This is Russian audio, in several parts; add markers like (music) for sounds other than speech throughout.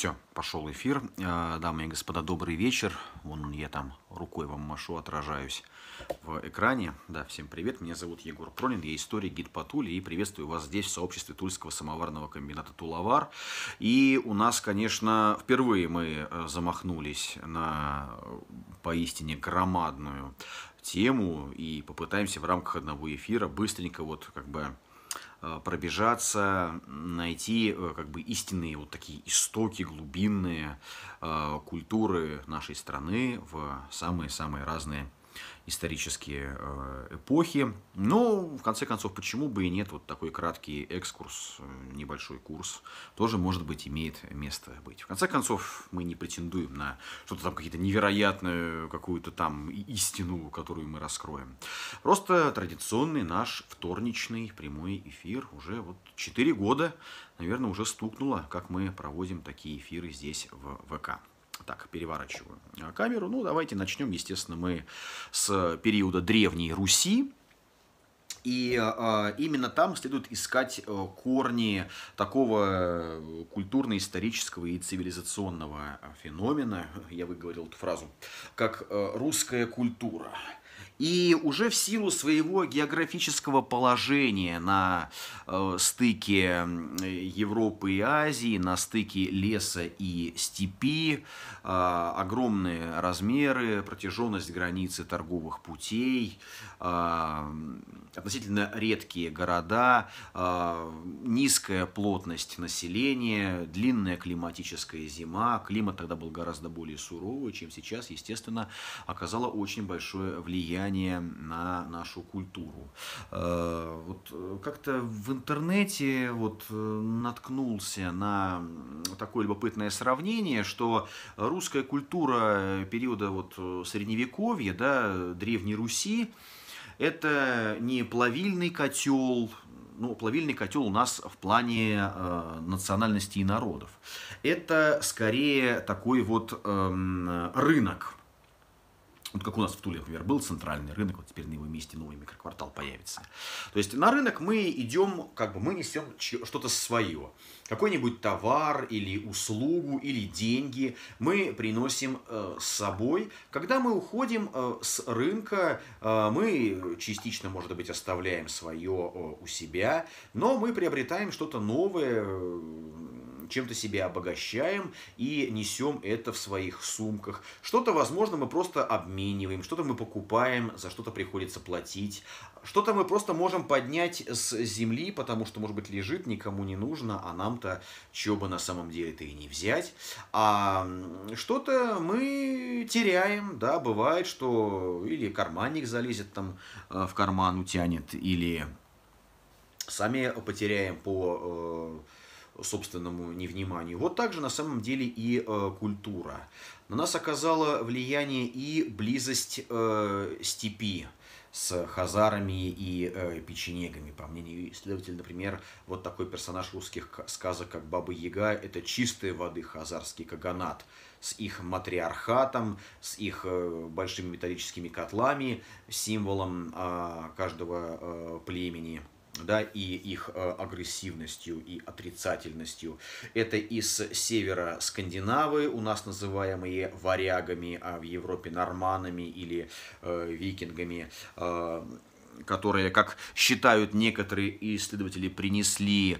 Все, пошел эфир. Э, дамы и господа, добрый вечер. Вон я там рукой вам машу, отражаюсь в экране. Да, всем привет. Меня зовут Егор Пронин, я историк, гид по Туле. И приветствую вас здесь, в сообществе Тульского самоварного комбината Тулавар. И у нас, конечно, впервые мы э, замахнулись на поистине громадную тему и попытаемся в рамках одного эфира быстренько вот как бы Э, пробежаться, найти э, как бы истинные вот такие истоки глубинные э, культуры нашей страны в самые-самые разные исторические э, эпохи. Но, ну, в конце концов, почему бы и нет, вот такой краткий экскурс, э, небольшой курс, тоже, может быть, имеет место быть. В конце концов, мы не претендуем на что-то там, какие-то невероятную какую-то там истину, которую мы раскроем. Просто традиционный наш вторничный прямой эфир уже вот 4 года, наверное, уже стукнуло, как мы проводим такие эфиры здесь в ВК. Так, переворачиваю а, камеру. Ну, давайте начнем, естественно, мы с периода Древней Руси. И э, именно там следует искать э, корни такого э, культурно-исторического и цивилизационного феномена, я выговорил эту фразу, как э, русская культура – и уже в силу своего географического положения на э, стыке э, Европы и Азии, на стыке леса и степи, э, огромные размеры, протяженность границы торговых путей, э, относительно редкие города, э, низкая плотность населения, длинная климатическая зима, климат тогда был гораздо более суровый, чем сейчас, естественно, оказало очень большое влияние влияние на нашу культуру. Э, вот э, как-то в интернете вот э, наткнулся на такое любопытное сравнение, что русская культура периода вот средневековья, да, древней Руси, это не плавильный котел, ну, плавильный котел у нас в плане э, национальности и народов. Это скорее такой вот э, рынок, вот как у нас в Туле, например, был центральный рынок, вот теперь на его месте новый микроквартал появится. То есть на рынок мы идем, как бы мы несем что-то свое. Какой-нибудь товар или услугу или деньги мы приносим э, с собой. Когда мы уходим э, с рынка, э, мы частично, может быть, оставляем свое э, у себя, но мы приобретаем что-то новое, э, чем-то себя обогащаем и несем это в своих сумках. Что-то, возможно, мы просто обмениваем, что-то мы покупаем, за что-то приходится платить, что-то мы просто можем поднять с земли, потому что, может быть, лежит, никому не нужно, а нам-то чего бы на самом деле-то и не взять. А что-то мы теряем, да, бывает, что или карманник залезет там э, в карман, утянет, или сами потеряем по э, собственному невниманию. Вот так же на самом деле и э, культура. На нас оказало влияние и близость э, степи с хазарами и э, печенегами. По мнению исследователей, например, вот такой персонаж русских сказок, как Баба Яга, это чистые воды хазарский каганат с их матриархатом, с их э, большими металлическими котлами, символом э, каждого э, племени да, и их э, агрессивностью и отрицательностью. Это из севера Скандинавы, у нас называемые варягами, а в Европе норманами или э, викингами, э, которые, как считают некоторые исследователи, принесли э,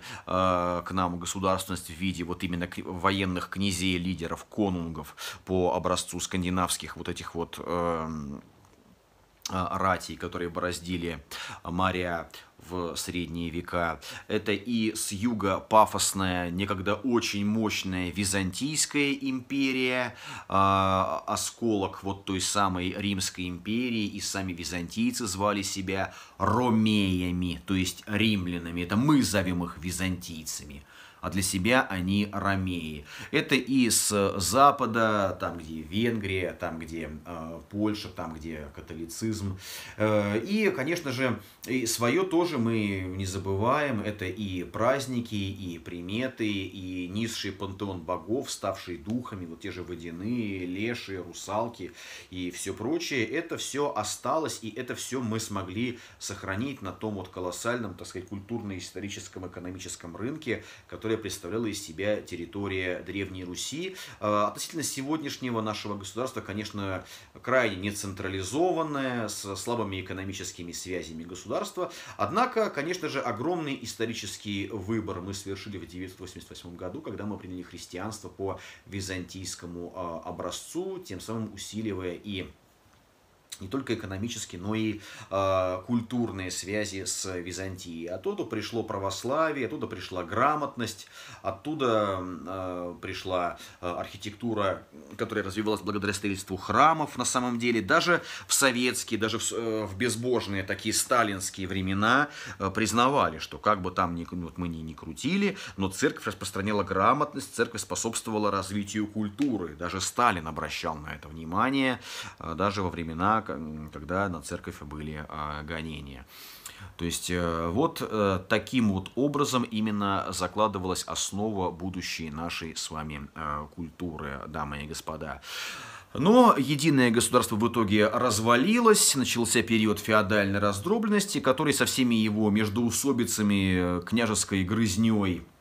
к нам государственность в виде вот именно военных князей, лидеров, конунгов по образцу скандинавских вот этих вот э, эм, а, ратий, которые бороздили моря в средние века. Это и с юга пафосная, некогда очень мощная Византийская империя, э, осколок вот той самой Римской империи, и сами византийцы звали себя ромеями, то есть римлянами. Это мы зовем их византийцами – а для себя они ромеи. Это и с Запада, там, где Венгрия, там, где э, Польша, там, где католицизм. Э, и, конечно же, и свое тоже мы не забываем. Это и праздники, и приметы, и низший пантеон богов, ставший духами, вот те же водяные, леши, русалки и все прочее. Это все осталось, и это все мы смогли сохранить на том вот колоссальном, так сказать, культурно-историческом, экономическом рынке, который которое представляла из себя территория Древней Руси. А, относительно сегодняшнего нашего государства, конечно, крайне нецентрализованное, с слабыми экономическими связями государства. Однако, конечно же, огромный исторический выбор мы совершили в 988 году, когда мы приняли христианство по византийскому а, образцу, тем самым усиливая и не только экономические, но и э, культурные связи с Византией. Оттуда пришло православие, оттуда пришла грамотность, оттуда э, пришла а, архитектура, которая развивалась благодаря строительству храмов на самом деле. Даже в советские, даже в, э, в безбожные такие сталинские времена э, признавали, что как бы там ни, вот мы ни, ни крутили, но церковь распространяла грамотность, церковь способствовала развитию культуры. Даже Сталин обращал на это внимание, э, даже во времена, когда на церковь были а, гонения. То есть э, вот э, таким вот образом именно закладывалась основа будущей нашей с вами э, культуры, дамы и господа. Но единое государство в итоге развалилось, начался период феодальной раздробленности, который со всеми его междуусобицами, княжеской грызней –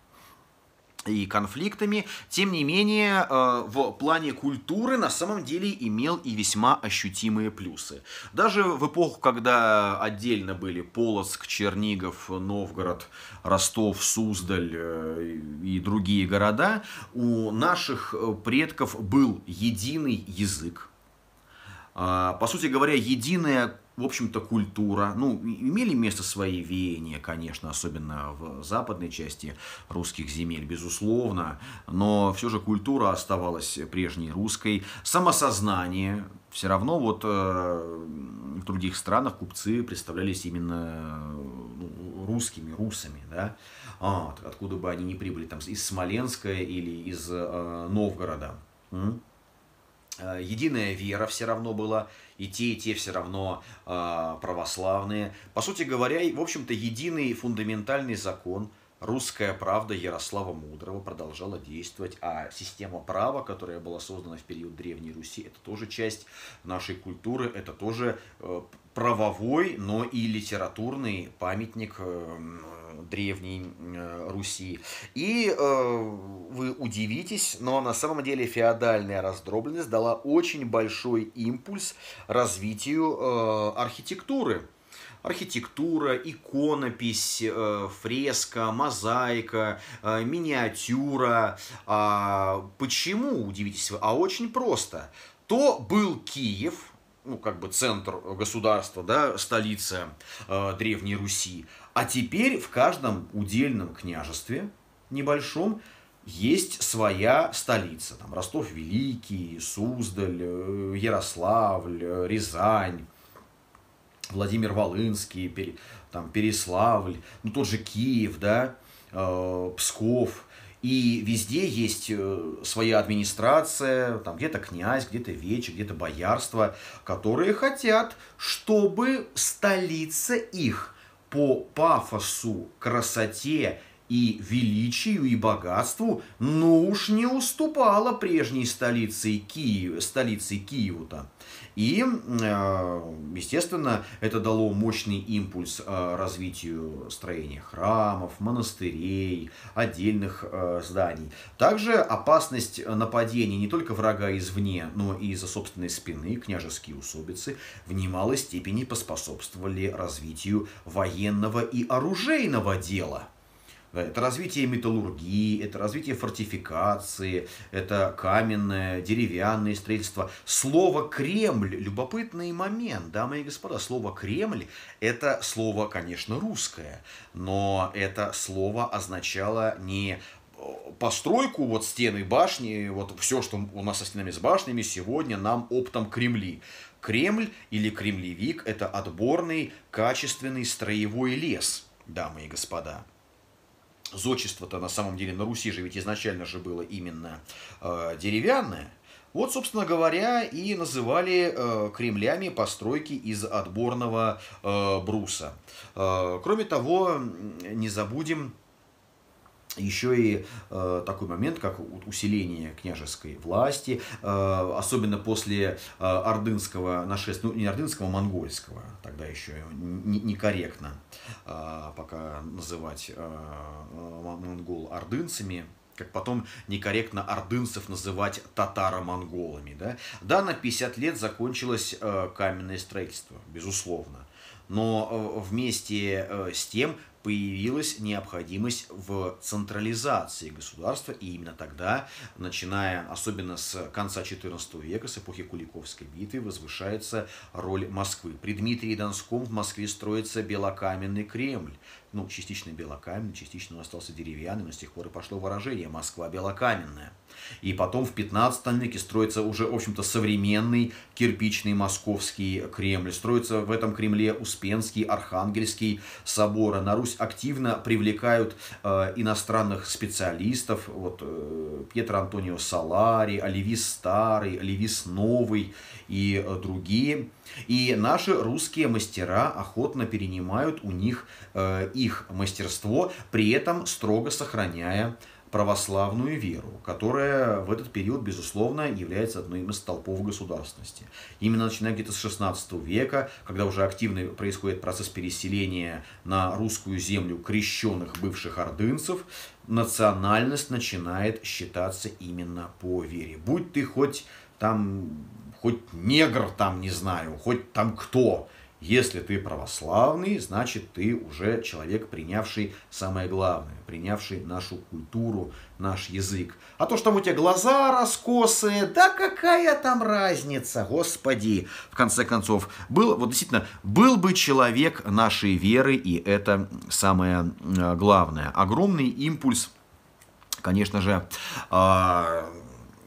и конфликтами. Тем не менее, э, в плане культуры на самом деле имел и весьма ощутимые плюсы. Даже в эпоху, когда отдельно были Полоцк, Чернигов, Новгород, Ростов, Суздаль э, и другие города, у наших э, предков был единый язык. А, по сути говоря, единая в общем-то, культура. Ну, имели место свои веяния, конечно, особенно в западной части русских земель, безусловно, но все же культура оставалась прежней русской. Самосознание все равно вот э, в других странах купцы представлялись именно ну, русскими, русами, да, а, откуда бы они ни прибыли, там, из Смоленска или из э, Новгорода. М? Э, единая вера все равно была, и те, и те все равно э, православные. По сути говоря, в общем-то, единый фундаментальный закон, русская правда Ярослава Мудрого продолжала действовать, а система права, которая была создана в период Древней Руси, это тоже часть нашей культуры, это тоже э, правовой, но и литературный памятник э, Древней Руси. И э, вы удивитесь, но на самом деле феодальная раздробленность дала очень большой импульс развитию э, архитектуры. Архитектура, иконопись, э, фреска, мозаика, э, миниатюра. А почему, удивитесь вы? А очень просто. То был Киев, ну, как бы центр государства, да, столица э, Древней Руси. А теперь в каждом удельном княжестве небольшом есть своя столица. Там Ростов Великий, Суздаль, э, Ярославль, э, Рязань, Владимир Волынский, там, Переславль, ну, тот же Киев, да, э, Псков – и везде есть э, своя администрация, там где-то князь, где-то вечер, где-то боярство, которые хотят, чтобы столица их по пафосу, красоте и величию, и богатству, ну уж не уступала прежней столице Киев, столице Киеву-то. И, э, естественно, это дало мощный импульс э, развитию строения храмов, монастырей, отдельных э, зданий. Также опасность нападения не только врага извне, но и из-за собственной спины, княжеские усобицы, в немалой степени поспособствовали развитию военного и оружейного дела – это развитие металлургии, это развитие фортификации, это каменное, деревянное строительство. Слово «Кремль» – любопытный момент, дамы и господа. Слово «Кремль» – это слово, конечно, русское, но это слово означало не э, постройку вот стены башни, вот все, что у нас со стенами с башнями сегодня нам оптом Кремли. Кремль или кремлевик – это отборный, качественный строевой лес, дамы и господа зодчество-то на самом деле на Руси же ведь изначально же было именно э, деревянное. Вот, собственно говоря, и называли э, Кремлями постройки из отборного э, бруса. Э, кроме того, не забудем еще и э, такой момент, как усиление княжеской власти, э, особенно после э, ордынского нашествия, ну не ордынского, а монгольского, тогда еще не, некорректно э, пока называть э, монгол ордынцами, как потом некорректно ордынцев называть татаро-монголами. Да? да, на 50 лет закончилось э, каменное строительство, безусловно но э, вместе э, с тем появилась необходимость в централизации государства, и именно тогда, начиная особенно с конца XIV века, с эпохи Куликовской битвы, возвышается роль Москвы. При Дмитрии Донском в Москве строится белокаменный Кремль. Ну, частично белокаменный, частично он остался деревянным, но с тех пор и пошло выражение «Москва белокаменная». И потом в 15 веке строится уже, в общем-то, современный кирпичный московский Кремль. Строится в этом Кремле Успенский, Архангельский соборы. А на Русь активно привлекают э, иностранных специалистов. Вот э, Пьетро Антонио Салари, Оливис Старый, Оливис Новый и э, другие. И наши русские мастера охотно перенимают у них э, их мастерство, при этом строго сохраняя православную веру, которая в этот период, безусловно, является одной из столпов государственности. Именно начиная где-то с 16 века, когда уже активно происходит процесс переселения на русскую землю крещенных бывших ордынцев, национальность начинает считаться именно по вере. Будь ты хоть там, хоть негр там, не знаю, хоть там кто – если ты православный, значит ты уже человек, принявший самое главное, принявший нашу культуру, наш язык. А то, что там у тебя глаза раскосые, да какая там разница, господи. В конце концов, был, вот действительно, был бы человек нашей веры, и это самое э, главное. Огромный импульс, конечно же, а,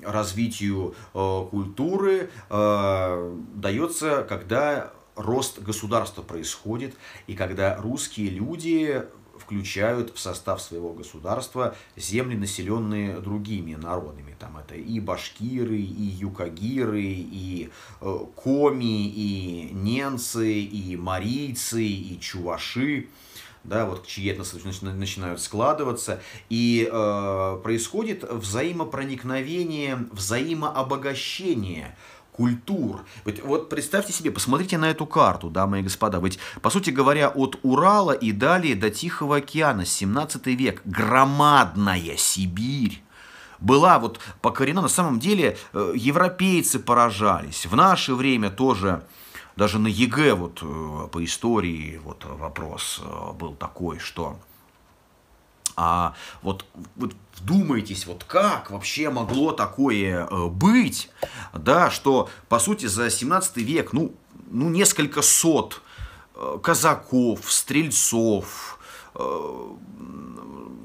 развитию э, культуры э, дается, когда рост государства происходит, и когда русские люди включают в состав своего государства земли, населенные другими народами. Там это и башкиры, и юкагиры, и э, коми, и ненцы, и марийцы, и чуваши да, вот чьи этносы начинают складываться, и э, происходит взаимопроникновение, взаимообогащение культур. Ведь, вот представьте себе, посмотрите на эту карту, дамы и господа. Ведь, по сути говоря, от Урала и далее до Тихого океана, 17 век, громадная Сибирь была вот покорена. На самом деле э, европейцы поражались. В наше время тоже даже на ЕГЭ вот э, по истории вот вопрос э, был такой, что а вот, вот вдумайтесь, вот как вообще могло такое э, быть, да, что, по сути, за 17 век, ну, ну несколько сот э, казаков, стрельцов, э,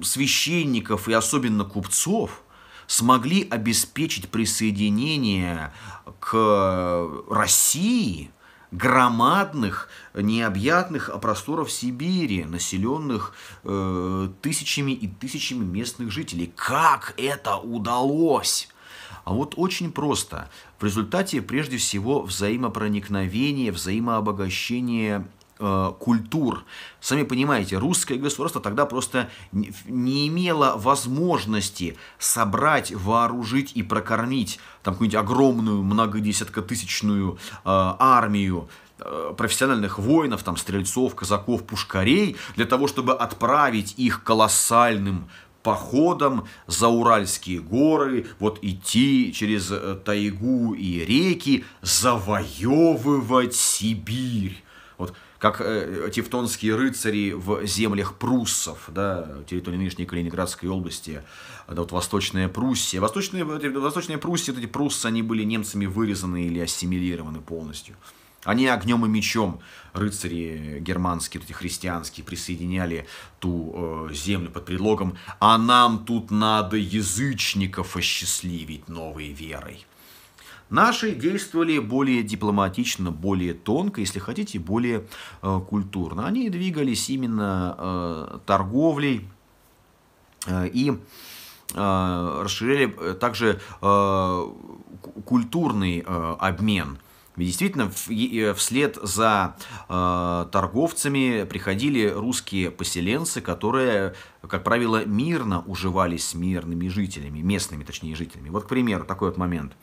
священников и особенно купцов смогли обеспечить присоединение к России – громадных, необъятных просторов Сибири, населенных э, тысячами и тысячами местных жителей. Как это удалось? А вот очень просто. В результате, прежде всего, взаимопроникновения, взаимообогащения Э, культур. Сами понимаете, русское государство тогда просто не, не имело возможности собрать, вооружить и прокормить там какую-нибудь огромную многодесяткотысячную э, армию э, профессиональных воинов, там, стрельцов, казаков, пушкарей, для того, чтобы отправить их колоссальным походом за Уральские горы, вот идти через э, тайгу и реки, завоевывать Сибирь как э, тевтонские рыцари в землях пруссов, да, территории нынешней Калининградской области, да, вот Восточная Пруссия. Восточная, Восточная Пруссия, вот эти пруссы, они были немцами вырезаны или ассимилированы полностью. Они огнем и мечом, рыцари германские, эти христианские, присоединяли ту э, землю под предлогом «А нам тут надо язычников осчастливить новой верой». Наши действовали более дипломатично, более тонко, если хотите, более э, культурно. Они двигались именно э, торговлей э, и э, расширяли э, также э, культурный обмен. Ведь действительно, вслед за э, торговцами приходили русские поселенцы, которые, как правило, мирно уживались с мирными жителями, местными, точнее, жителями. Вот, к примеру, такой вот момент –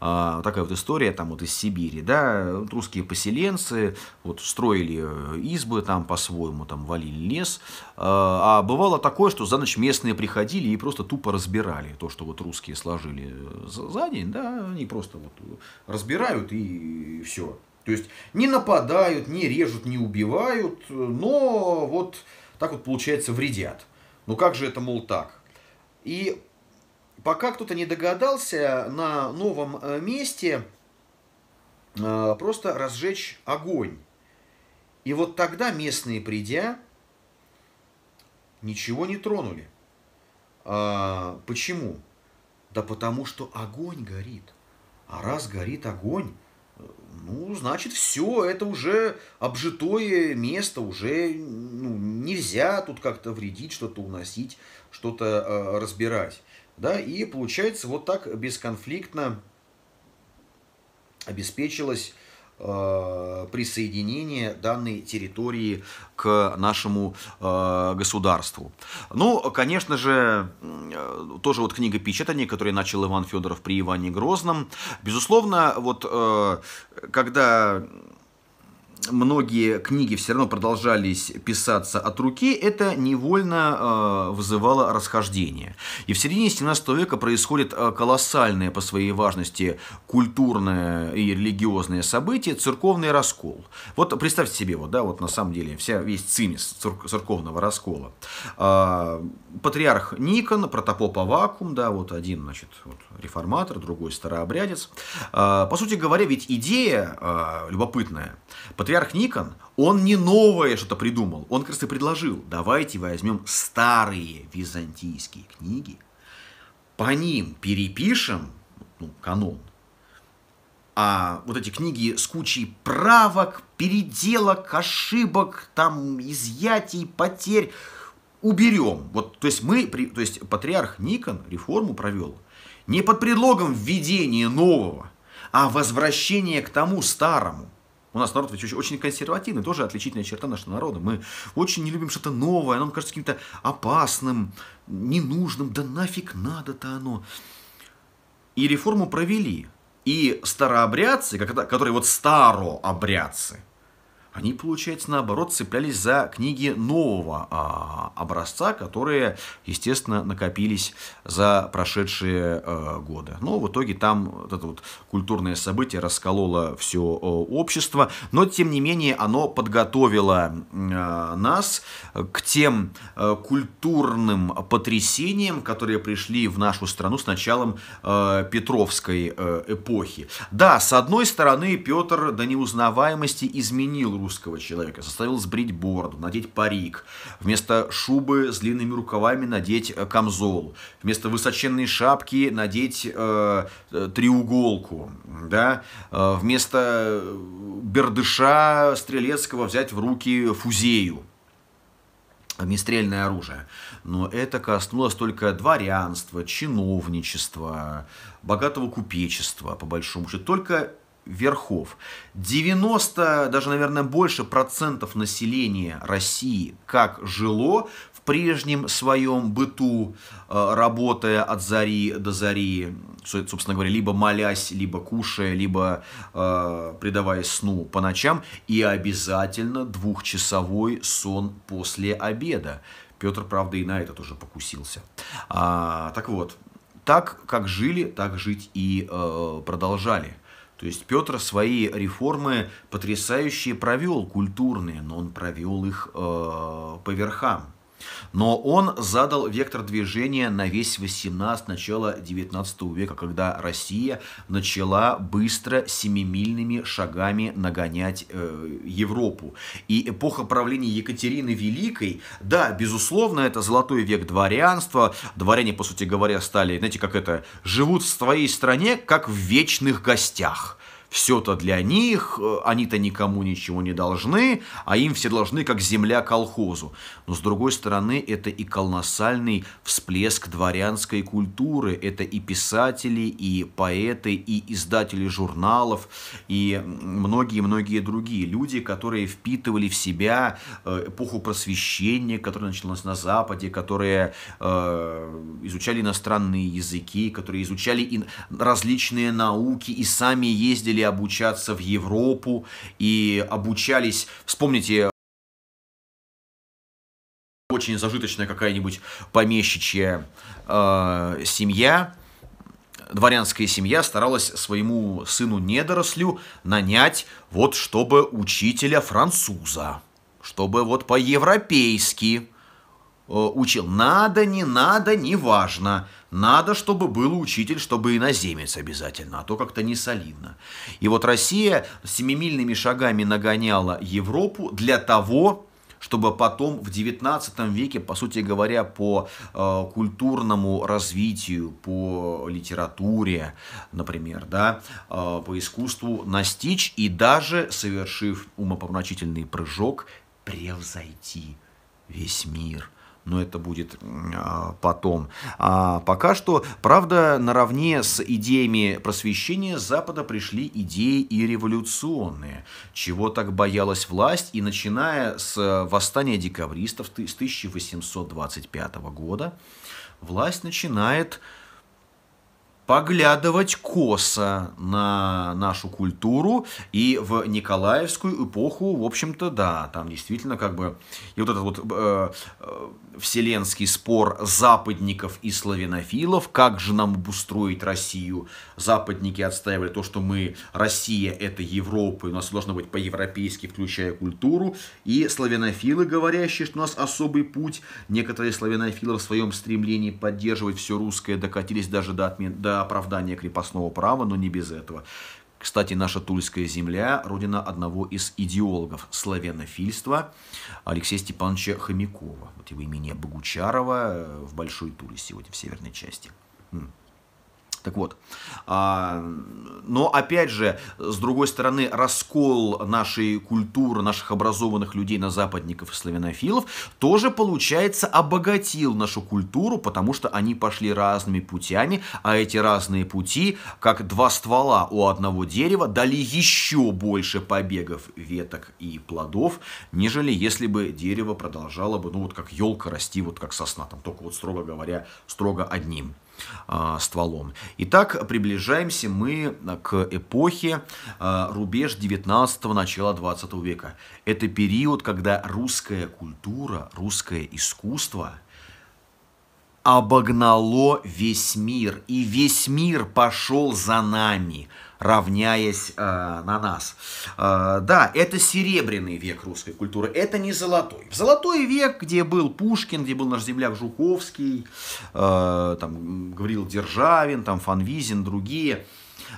а, такая вот история там вот из Сибири, да, вот русские поселенцы вот строили э, избы там по-своему, там валили лес, а, а бывало такое, что за ночь местные приходили и просто тупо разбирали то, что вот русские сложили э, за день, да, они просто вот э, разбирают и все. То есть не нападают, не режут, не убивают, но вот так вот получается вредят. Ну как же это, мол, так? И пока кто-то не догадался на новом э, месте э, просто разжечь огонь. И вот тогда местные, придя, ничего не тронули. А, почему? Да потому что огонь горит. А раз горит огонь, ну, значит, все, это уже обжитое место, уже ну, нельзя тут как-то вредить, что-то уносить, что-то э, разбирать. Да, и получается вот так бесконфликтно обеспечилось э, присоединение данной территории к нашему э, государству. Ну, конечно же, э, тоже вот книга печатания, которую начал Иван Федоров при Иване Грозном. Безусловно, вот э, когда многие книги все равно продолжались писаться от руки, это невольно э, вызывало расхождение. И в середине 17 века происходит э, колоссальное по своей важности культурное и религиозное событие – церковный раскол. Вот представьте себе, вот, да, вот на самом деле вся, весь цимис церковного раскола. Э, патриарх Никон, протопоп Авакум, да, вот один, значит, вот, реформатор, другой старообрядец. Э, по сути говоря, ведь идея э, любопытная – патриарх Никон, он не новое что-то придумал, он как раз и предложил, давайте возьмем старые византийские книги, по ним перепишем ну, канон, а вот эти книги с кучей правок, переделок, ошибок, там, изъятий, потерь уберем. Вот, то есть мы, то есть патриарх Никон реформу провел не под предлогом введения нового, а возвращения к тому старому – у нас народ ведь очень консервативный, тоже отличительная черта нашего народа. Мы очень не любим что-то новое, оно нам кажется каким-то опасным, ненужным, да нафиг надо-то оно. И реформу провели. И старообрядцы, которые вот старообрядцы – они, получается, наоборот, цеплялись за книги нового а, образца, которые, естественно, накопились за прошедшие а, годы. Но ну, в итоге там вот это вот культурное событие раскололо все а, э, общество, но, тем не менее, оно подготовило а, нас к тем а, культурным потрясениям, которые пришли в нашу страну с началом а, Петровской а, эпохи. Да, с одной стороны, Петр до неузнаваемости изменил русского человека. Заставил сбрить бороду, надеть парик, вместо шубы с длинными рукавами надеть э, камзол, вместо высоченной шапки надеть э, э треуголку, да? Э, вместо бердыша стрелецкого взять в руки фузею огнестрельное оружие. Но это коснулось только дворянства, чиновничества, богатого купечества, по большому счету. Только верхов. 90, даже, наверное, больше процентов населения России как жило в прежнем своем быту, э, работая от зари до зари, собственно говоря, либо молясь, либо кушая, либо э, предаваясь сну по ночам, и обязательно двухчасовой сон после обеда. Петр, правда, и на это тоже покусился. А, так вот, так как жили, так жить и э, продолжали. То есть Петр свои реформы потрясающие провел, культурные, но он провел их э, по верхам. Но он задал вектор движения на весь 18 начало 19 века, когда Россия начала быстро семимильными шагами нагонять э, Европу. И эпоха правления Екатерины Великой, да, безусловно, это золотой век дворянства. Дворяне, по сути говоря, стали, знаете, как это, живут в своей стране, как в вечных гостях все-то для них, э, они-то никому ничего не должны, а им все должны как земля колхозу. Но с другой стороны, это и колоссальный всплеск дворянской культуры, это и писатели, и поэты, и издатели журналов, и многие-многие другие люди, которые впитывали в себя э, эпоху просвещения, которая началась на Западе, которые э, изучали иностранные языки, которые изучали различные науки и сами ездили ездили обучаться в Европу и обучались, вспомните, очень зажиточная какая-нибудь помещичья э, семья, дворянская семья старалась своему сыну недорослю нанять вот чтобы учителя француза, чтобы вот по-европейски, Э, учил. Надо, не надо, не важно. Надо, чтобы был учитель, чтобы иноземец обязательно, а то как-то не солидно. И вот Россия семимильными шагами нагоняла Европу для того, чтобы потом в 19 веке, по сути говоря, по э, культурному развитию, по литературе, например, да, э, по искусству настичь и даже, совершив умопомрачительный прыжок, превзойти весь мир – но это будет а, потом. А пока что, правда, наравне с идеями просвещения Запада пришли идеи и революционные, чего так боялась власть, и начиная с э, восстания декабристов с 1825 года, власть начинает поглядывать косо на нашу культуру и в Николаевскую эпоху, в общем-то, да, там действительно как бы и вот этот вот э, э вселенский спор западников и славянофилов, как же нам обустроить Россию, западники отстаивали то, что мы, Россия это Европа, и у нас должно быть по-европейски, включая культуру, и славянофилы, говорящие, что у нас особый путь, некоторые славянофилы в своем стремлении поддерживать все русское докатились даже до, отмен... до для оправдания крепостного права, но не без этого. Кстати, наша Тульская земля – родина одного из идеологов славянофильства Алексея Степановича Хомякова. Вот его имени Богучарова э, в Большой Туле сегодня, в северной части. Так вот, а, но опять же, с другой стороны, раскол нашей культуры, наших образованных людей на западников и славянофилов тоже, получается, обогатил нашу культуру, потому что они пошли разными путями, а эти разные пути, как два ствола у одного дерева, дали еще больше побегов, веток и плодов, нежели если бы дерево продолжало бы, ну вот как елка расти, вот как сосна, там только вот строго говоря, строго одним. А, стволом. Итак, приближаемся мы к эпохе а, рубеж 19-го, начала 20 века. Это период, когда русская культура, русское искусство – обогнало весь мир, и весь мир пошел за нами – равняясь э, на нас. Э, да, это серебряный век русской культуры, это не золотой. В золотой век, где был Пушкин, где был наш земляк Жуковский, э, там Гаврил Державин, там Фанвизин, другие,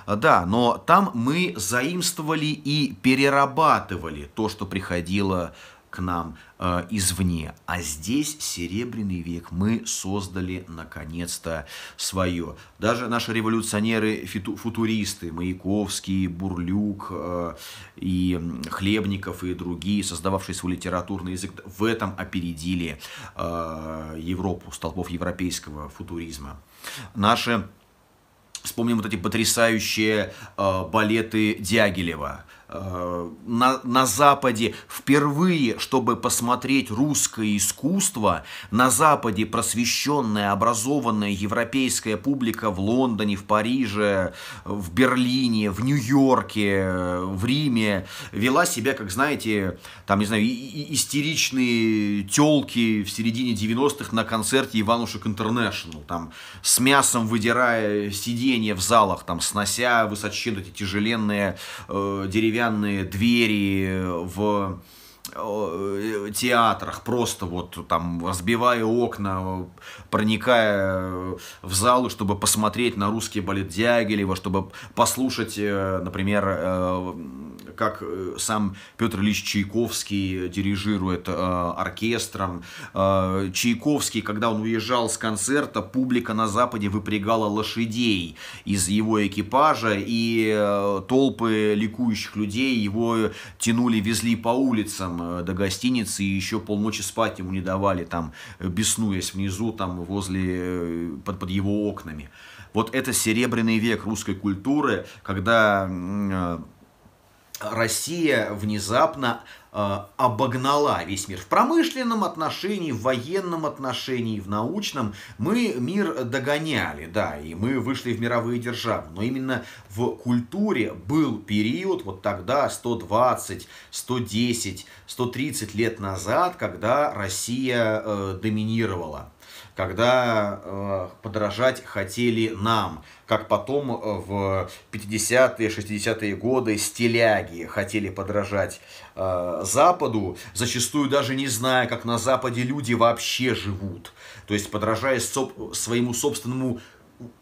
э, да, но там мы заимствовали и перерабатывали то, что приходило к нам э, извне. А здесь Серебряный век мы создали наконец-то свое. Даже наши революционеры-футуристы, Маяковский, Бурлюк э, и Хлебников и другие, создававшие свой литературный язык, в этом опередили э, Европу, столпов европейского футуризма. Наши Вспомним вот эти потрясающие э, балеты Дягилева – Э, на, на Западе впервые, чтобы посмотреть русское искусство, на Западе просвещенная, образованная европейская публика в Лондоне, в Париже, в Берлине, в Нью-Йорке, э, в Риме вела себя, как знаете, там, не знаю, истеричные телки в середине 90-х на концерте Иванушек Интернешнл, там, с мясом выдирая сиденье в залах, там, снося высоченные эти тяжеленные э, деревянные деревянные двери в Э, театрах, просто вот там разбивая окна, проникая в залы, чтобы посмотреть на русский балет Дягилева, чтобы послушать, э, например, э, как сам Петр Ильич Чайковский дирижирует оркестром. Чайковский, когда он уезжал с концерта, публика на Западе выпрягала лошадей из его экипажа, и толпы ликующих людей его тянули, везли по улицам, Э, до гостиницы и еще полночи спать ему не давали, там, э, беснуясь внизу, там, возле, э, под, под его окнами. Вот это серебряный век русской культуры, когда Россия внезапно Э, обогнала весь мир. В промышленном отношении, в военном отношении, в научном мы мир догоняли, да, и мы вышли в мировые державы. Но именно в культуре был период, вот тогда, 120, 110, 130 лет назад, когда Россия э, доминировала когда э, подражать хотели нам, как потом э, в 50-е, 60-е годы стиляги хотели подражать э, Западу, зачастую даже не зная, как на Западе люди вообще живут. То есть подражая соб своему собственному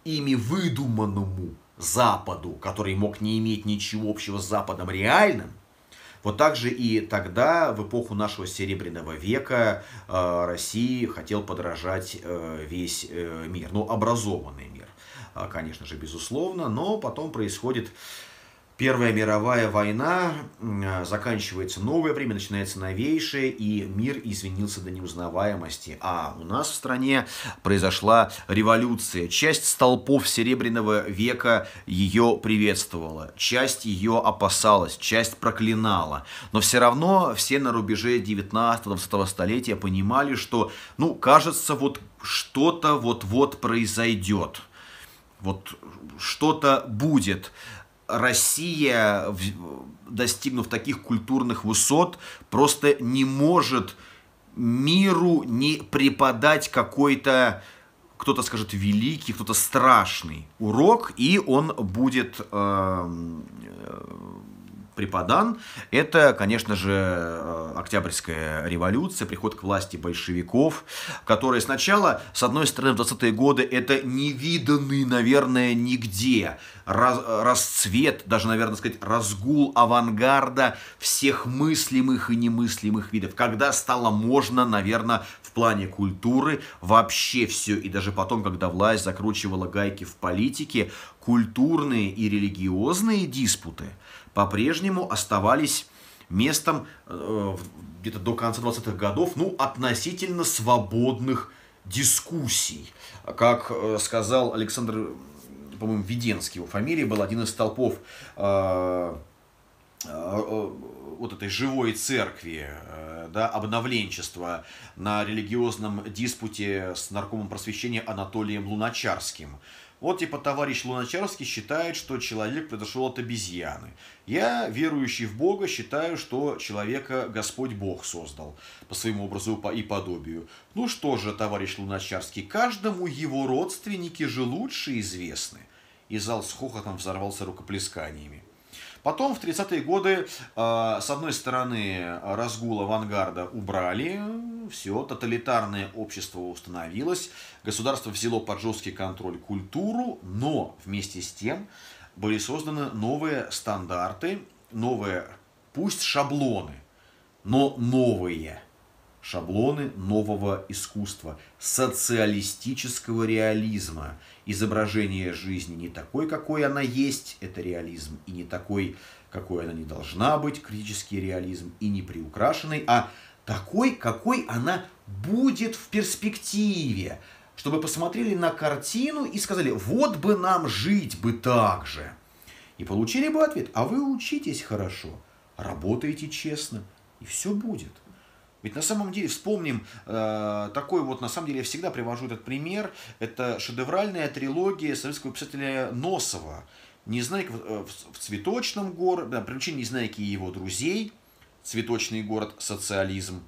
ими выдуманному Западу, который мог не иметь ничего общего с Западом реальным, вот так же и тогда, в эпоху нашего Серебряного века, э, России хотел подражать э, весь э, мир, ну, образованный мир, конечно же, безусловно, но потом происходит Первая мировая война, э, заканчивается новое время, начинается новейшее, и мир извинился до неузнаваемости. А у нас в стране произошла революция. Часть столпов Серебряного века ее приветствовала, часть ее опасалась, часть проклинала. Но все равно все на рубеже 19-20 столетия понимали, что, ну, кажется, вот что-то вот-вот произойдет вот что-то будет. Россия, достигнув таких культурных высот, просто не может миру не преподать какой-то, кто-то скажет, великий, кто-то страшный урок, и он будет эм, э, преподан, это, конечно же, э, Октябрьская революция, приход к власти большевиков, которые сначала, с одной стороны, в 20-е годы это невиданный, наверное, нигде раз, расцвет, даже, наверное, сказать, разгул авангарда всех мыслимых и немыслимых видов, когда стало можно, наверное, в плане культуры вообще все, и даже потом, когда власть закручивала гайки в политике, культурные и религиозные диспуты – по-прежнему оставались местом э, где-то до конца 20-х годов, ну, относительно свободных дискуссий. Как э, сказал Александр, по-моему, Веденский, его фамилия был один из столпов э, вот этой живой церкви, да, обновленчества на религиозном диспуте с наркомом просвещения Анатолием Луначарским. Вот типа товарищ Луначарский считает, что человек произошел от обезьяны. Я, верующий в Бога, считаю, что человека Господь Бог создал по своему образу и подобию. Ну что же, товарищ Луначарский, каждому его родственники же лучше известны. И зал с хохотом взорвался рукоплесканиями. Потом в 30-е годы, э, с одной стороны, разгула авангарда убрали, все, тоталитарное общество установилось, государство взяло под жесткий контроль культуру, но вместе с тем были созданы новые стандарты, новые, пусть шаблоны, но новые – шаблоны нового искусства, социалистического реализма. Изображение жизни не такой, какой она есть, это реализм, и не такой, какой она не должна быть, критический реализм, и не приукрашенный, а такой, какой она будет в перспективе, чтобы посмотрели на картину и сказали, вот бы нам жить бы так же. И получили бы ответ, а вы учитесь хорошо, работаете честно, и все будет. Ведь на самом деле, вспомним, э, такой вот, на самом деле, я всегда привожу этот пример, это шедевральная трилогия советского писателя Носова. Незнайка в, э, в, в цветочном городе, да, приключения Незнайки и его друзей, цветочный город, социализм.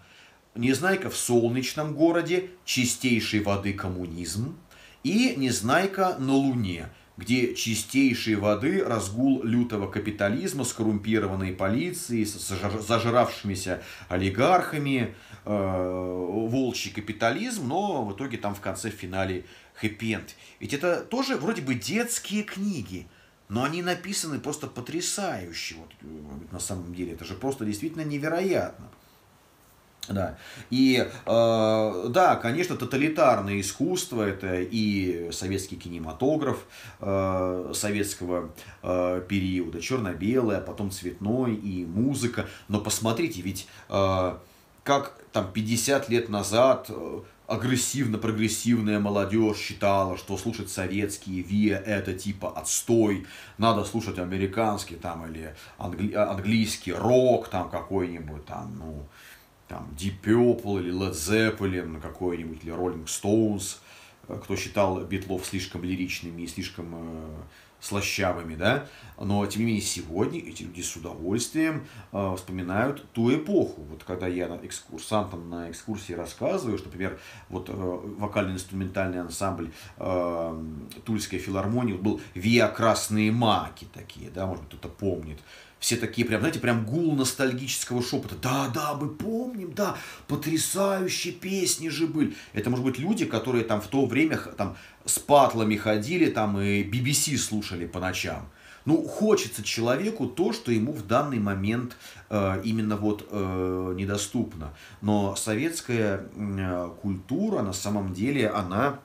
Незнайка в солнечном городе, чистейшей воды коммунизм. И Незнайка на Луне – где чистейшей воды разгул лютого капитализма, скоррумпированной полиции, с зажравшимися олигархами, э, волчий капитализм, но в итоге там в конце, в финале хэппи-энд. Ведь это тоже вроде бы детские книги, но они написаны просто потрясающе. Вот, э, на самом деле, это же просто действительно невероятно. Да. И э, да, конечно, тоталитарное искусство это и советский кинематограф э, советского э, периода, черно-белое, а потом цветной и музыка. Но посмотрите, ведь э, как там 50 лет назад э, агрессивно-прогрессивная молодежь считала, что слушать советские ВИА это типа отстой, надо слушать американский там или англи- английский рок там какой-нибудь там, ну там, Deep Purple или Led Zeppelin, какой-нибудь, или Rolling Stones, э, кто считал Битлов слишком лиричными и слишком э, слащавыми, да, но, тем не менее, сегодня эти люди с удовольствием э, вспоминают ту эпоху. Вот когда я экскурсантам на экскурсии рассказываю, что, например, вот э, вокально-инструментальный ансамбль э, Тульской филармонии вот был «Виа Красные Маки» такие, да, может быть, кто-то помнит, все такие прям, знаете, прям гул ностальгического шепота. Да, да, мы помним, да, потрясающие песни же были. Это, может быть, люди, которые там в то время там с патлами ходили, там и BBC слушали по ночам. Ну, хочется человеку то, что ему в данный момент э, именно вот э, недоступно. Но советская э, культура на самом деле, она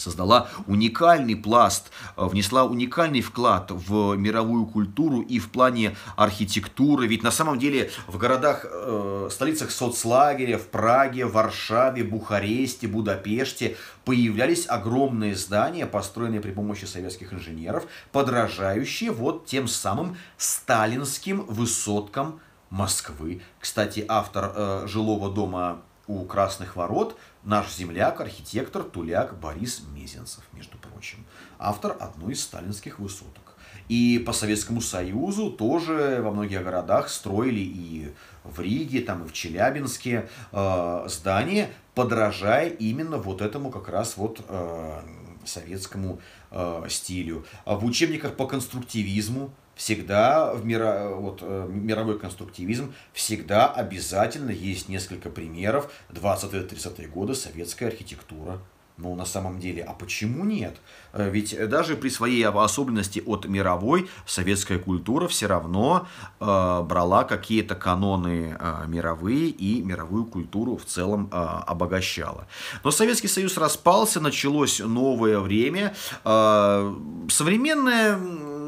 создала уникальный пласт, э, внесла уникальный вклад в мировую культуру и в плане архитектуры. Ведь на самом деле в городах, э, столицах соцлагеря, в Праге, Варшаве, Бухаресте, Будапеште появлялись огромные здания, построенные при помощи советских инженеров, подражающие вот тем самым сталинским высоткам Москвы. Кстати, автор э, жилого дома у Красных Ворот Наш земляк, архитектор, туляк Борис Мезенцев, между прочим. Автор одной из сталинских высоток. И по Советскому Союзу тоже во многих городах строили и в Риге, там и в Челябинске э, здания, подражая именно вот этому как раз вот э, советскому э, стилю. А в учебниках по конструктивизму всегда в мира, вот, э, мировой конструктивизм, всегда обязательно есть несколько примеров 20-30-е годы советская архитектура ну, на самом деле, а почему нет? Э, ведь э, даже при своей особенности от мировой, советская культура все равно э, брала какие-то каноны э, мировые и мировую культуру в целом э, обогащала. Но Советский Союз распался, началось новое время. Э, современная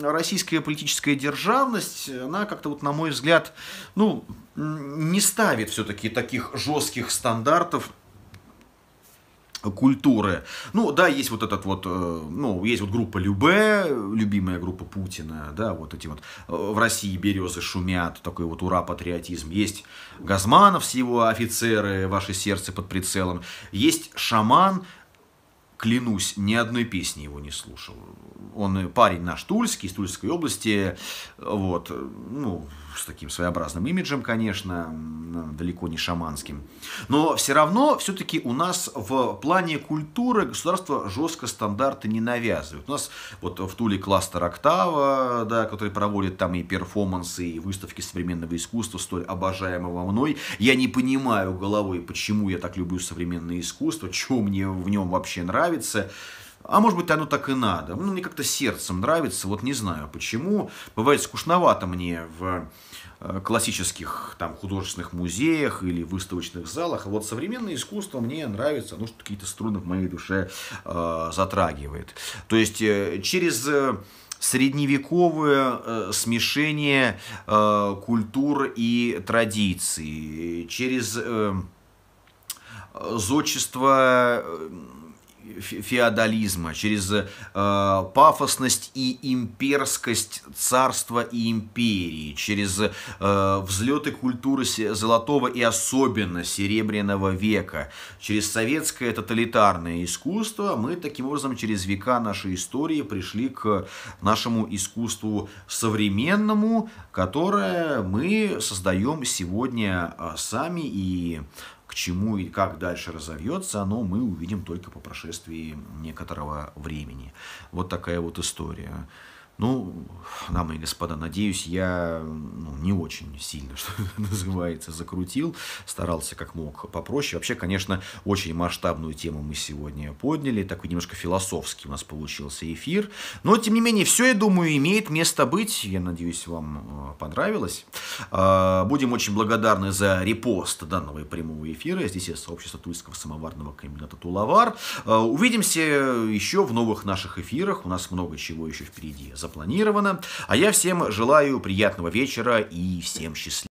российская политическая державность, она как-то вот, на мой взгляд, ну, не ставит все-таки таких жестких стандартов культуры. Ну, да, есть вот этот вот, э, ну, есть вот группа Любе, любимая группа Путина, да, вот эти вот э, в России березы шумят, такой вот ура патриотизм. Есть Газманов с его офицеры, ваше сердце под прицелом. Есть шаман, клянусь, ни одной песни его не слушал. Он парень наш Тульский, из Тульской области, вот, ну, с таким своеобразным имиджем, конечно, далеко не шаманским. Но все равно, все-таки у нас в плане культуры государство жестко стандарты не навязывает. У нас вот в Туле кластер «Октава», да, который проводит там и перформансы, и выставки современного искусства, столь обожаемого мной. Я не понимаю головой, почему я так люблю современное искусство, что мне в нем вообще нравится нравится. А может быть, оно так и надо. Ну, мне как-то сердцем нравится, вот не знаю почему. Бывает скучновато мне в э, классических там художественных музеях или выставочных залах. А вот современное искусство мне нравится, оно что-то какие-то струны в моей душе э, затрагивает. То есть э, через э, средневековое э, смешение э, культур и традиций, через э, э зодчество... Э, феодализма, через э, пафосность и имперскость царства и империи, через э, взлеты культуры золотого и особенно серебряного века, через советское тоталитарное искусство, мы таким образом через века нашей истории пришли к нашему искусству современному, которое мы создаем сегодня э, сами и к чему и как дальше разовьется, оно мы увидим только по прошествии некоторого времени. Вот такая вот история. Ну, дамы и господа, надеюсь, я ну, не очень сильно, (laughs) что называется, закрутил, старался как мог попроще. Вообще, конечно, очень масштабную тему мы сегодня подняли, такой немножко философский у нас получился эфир. Но, тем не менее, все, я думаю, имеет место быть. Я надеюсь, вам э, понравилось. А, будем очень благодарны за репост данного прямого эфира. Здесь есть сообщество Тульского самоварного комбината Тулавар. А, увидимся еще в новых наших эфирах. У нас много чего еще впереди. За запланировано. А я всем желаю приятного вечера и всем счастливо.